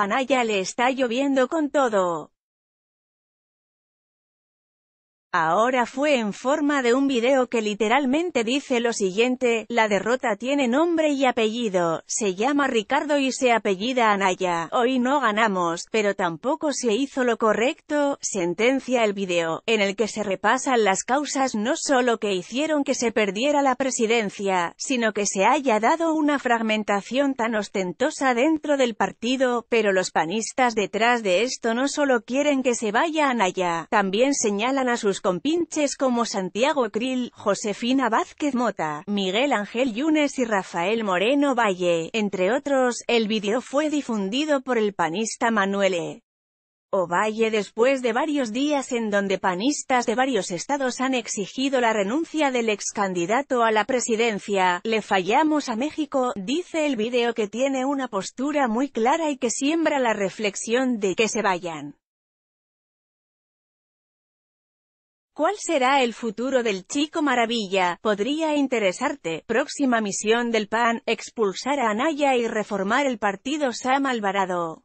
Anaya le está lloviendo con todo. Ahora fue en forma de un video que literalmente dice lo siguiente, la derrota tiene nombre y apellido, se llama Ricardo y se apellida Anaya, hoy no ganamos, pero tampoco se hizo lo correcto, sentencia el video, en el que se repasan las causas no solo que hicieron que se perdiera la presidencia, sino que se haya dado una fragmentación tan ostentosa dentro del partido, pero los panistas detrás de esto no solo quieren que se vaya Anaya, también señalan a sus con pinches como Santiago Krill, Josefina Vázquez Mota, Miguel Ángel Yunes y Rafael Moreno Valle, entre otros. El vídeo fue difundido por el panista Manuel E. Ovalle después de varios días en donde panistas de varios estados han exigido la renuncia del ex candidato a la presidencia, le fallamos a México, dice el video que tiene una postura muy clara y que siembra la reflexión de que se vayan. ¿Cuál será el futuro del Chico Maravilla? Podría interesarte. Próxima misión del PAN, expulsar a Anaya y reformar el partido Sam Alvarado.